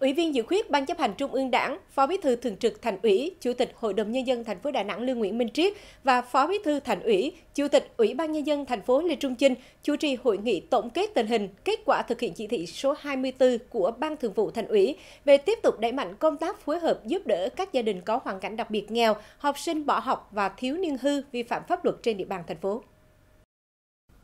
Ủy viên dự khuyết Ban chấp hành Trung ương Đảng, Phó Bí thư Thường trực Thành ủy, Chủ tịch Hội đồng nhân dân thành phố Đà Nẵng Lương Nguyễn Minh Triết và Phó Bí thư Thành ủy, Chủ tịch Ủy ban nhân dân thành phố Lê Trung Chinh chủ trì hội nghị tổng kết tình hình, kết quả thực hiện chỉ thị số 24 của Ban Thường vụ Thành ủy về tiếp tục đẩy mạnh công tác phối hợp giúp đỡ các gia đình có hoàn cảnh đặc biệt nghèo, học sinh bỏ học và thiếu niên hư vi phạm pháp luật trên địa bàn thành phố.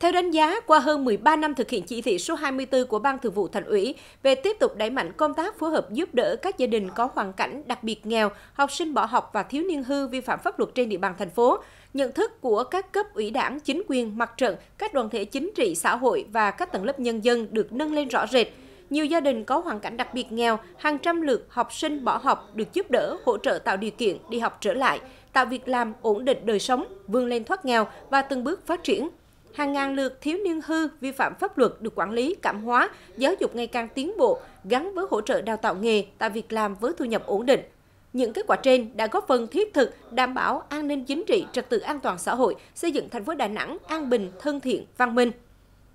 Theo đánh giá, qua hơn 13 năm thực hiện chỉ thị số 24 của Ban Thường vụ Thành ủy về tiếp tục đẩy mạnh công tác phối hợp giúp đỡ các gia đình có hoàn cảnh đặc biệt nghèo, học sinh bỏ học và thiếu niên hư vi phạm pháp luật trên địa bàn thành phố, nhận thức của các cấp ủy đảng, chính quyền, mặt trận, các đoàn thể chính trị, xã hội và các tầng lớp nhân dân được nâng lên rõ rệt nhiều gia đình có hoàn cảnh đặc biệt nghèo, hàng trăm lượt học sinh bỏ học được giúp đỡ, hỗ trợ tạo điều kiện đi học trở lại, tạo việc làm, ổn định đời sống, vươn lên thoát nghèo và từng bước phát triển hàng ngàn lượt thiếu niên hư vi phạm pháp luật được quản lý, cảm hóa, giáo dục ngày càng tiến bộ, gắn với hỗ trợ đào tạo nghề, tạo việc làm với thu nhập ổn định. Những kết quả trên đã góp phần thiết thực đảm bảo an ninh chính trị, trật tự an toàn xã hội, xây dựng thành phố Đà Nẵng an bình, thân thiện, văn minh.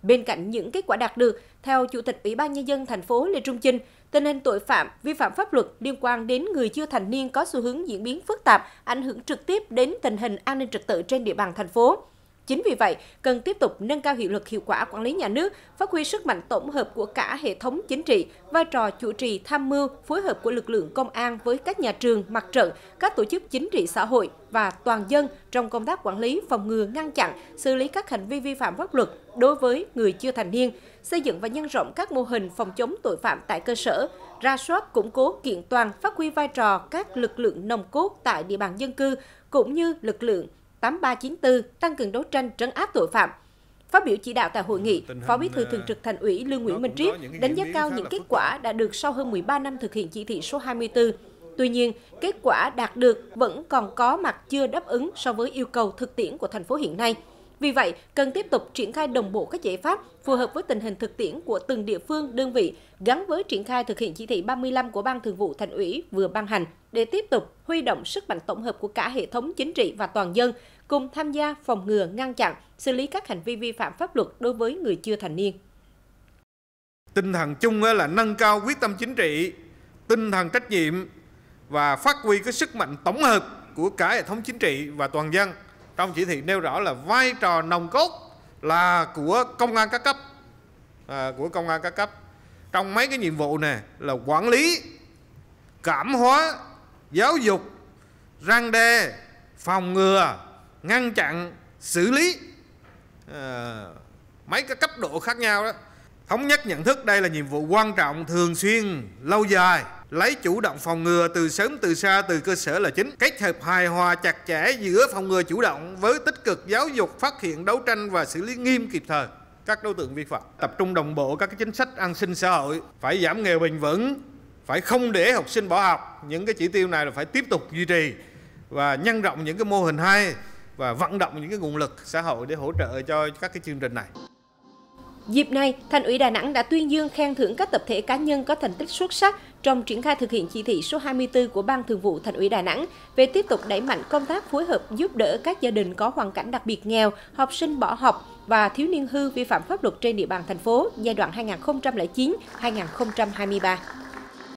Bên cạnh những kết quả đạt được, theo Chủ tịch Ủy ban Nhân dân thành phố Lê Trung Chinh, tình hình tội phạm, vi phạm pháp luật liên quan đến người chưa thành niên có xu hướng diễn biến phức tạp, ảnh hưởng trực tiếp đến tình hình an ninh trật tự trên địa bàn thành phố. Chính vì vậy, cần tiếp tục nâng cao hiệu lực hiệu quả quản lý nhà nước, phát huy sức mạnh tổng hợp của cả hệ thống chính trị, vai trò chủ trì tham mưu, phối hợp của lực lượng công an với các nhà trường, mặt trận, các tổ chức chính trị xã hội và toàn dân trong công tác quản lý, phòng ngừa, ngăn chặn, xử lý các hành vi vi phạm pháp luật đối với người chưa thành niên, xây dựng và nhân rộng các mô hình phòng chống tội phạm tại cơ sở, ra soát, củng cố, kiện toàn, phát huy vai trò các lực lượng nồng cốt tại địa bàn dân cư cũng như lực lượng 8394 tăng cường đấu tranh trấn áp tội phạm. Phát biểu chỉ đạo tại hội nghị, Phó Bí thư à, Thường trực Thành ủy Lương Nguyễn Minh Triết đánh giá cao những kết quả đã được sau hơn 13 năm thực hiện chỉ thị số 24. Tuy nhiên, kết quả đạt được vẫn còn có mặt chưa đáp ứng so với yêu cầu thực tiễn của thành phố hiện nay. Vì vậy, cần tiếp tục triển khai đồng bộ các giải pháp phù hợp với tình hình thực tiễn của từng địa phương, đơn vị gắn với triển khai thực hiện chỉ thị 35 của Ban Thường vụ Thành ủy vừa ban hành để tiếp tục huy động sức mạnh tổng hợp của cả hệ thống chính trị và toàn dân cùng tham gia phòng ngừa, ngăn chặn, xử lý các hành vi vi phạm pháp luật đối với người chưa thành niên. Tinh thần chung là nâng cao quyết tâm chính trị, tinh thần trách nhiệm và phát huy cái sức mạnh tổng hợp của cả hệ thống chính trị và toàn dân trong chỉ thị nêu rõ là vai trò nòng cốt là của công an các cấp à, của công an các cấp trong mấy cái nhiệm vụ này là quản lý cảm hóa giáo dục răng đe phòng ngừa ngăn chặn xử lý à, mấy cái cấp độ khác nhau đó thống nhất nhận thức đây là nhiệm vụ quan trọng thường xuyên lâu dài lấy chủ động phòng ngừa từ sớm từ xa từ cơ sở là chính kết hợp hài hòa chặt chẽ giữa phòng ngừa chủ động với tích cực giáo dục phát hiện đấu tranh và xử lý nghiêm kịp thời các đối tượng vi phạm tập trung đồng bộ các cái chính sách an sinh xã hội phải giảm nghèo bền vững phải không để học sinh bỏ học những cái chỉ tiêu này là phải tiếp tục duy trì và nhân rộng những cái mô hình hay và vận động những cái nguồn lực xã hội để hỗ trợ cho các cái chương trình này. Dịp này, Thành ủy Đà Nẵng đã tuyên dương khen thưởng các tập thể cá nhân có thành tích xuất sắc trong triển khai thực hiện chỉ thị số 24 của Ban Thường vụ Thành ủy Đà Nẵng về tiếp tục đẩy mạnh công tác phối hợp giúp đỡ các gia đình có hoàn cảnh đặc biệt nghèo, học sinh bỏ học và thiếu niên hư vi phạm pháp luật trên địa bàn thành phố giai đoạn 2009-2023.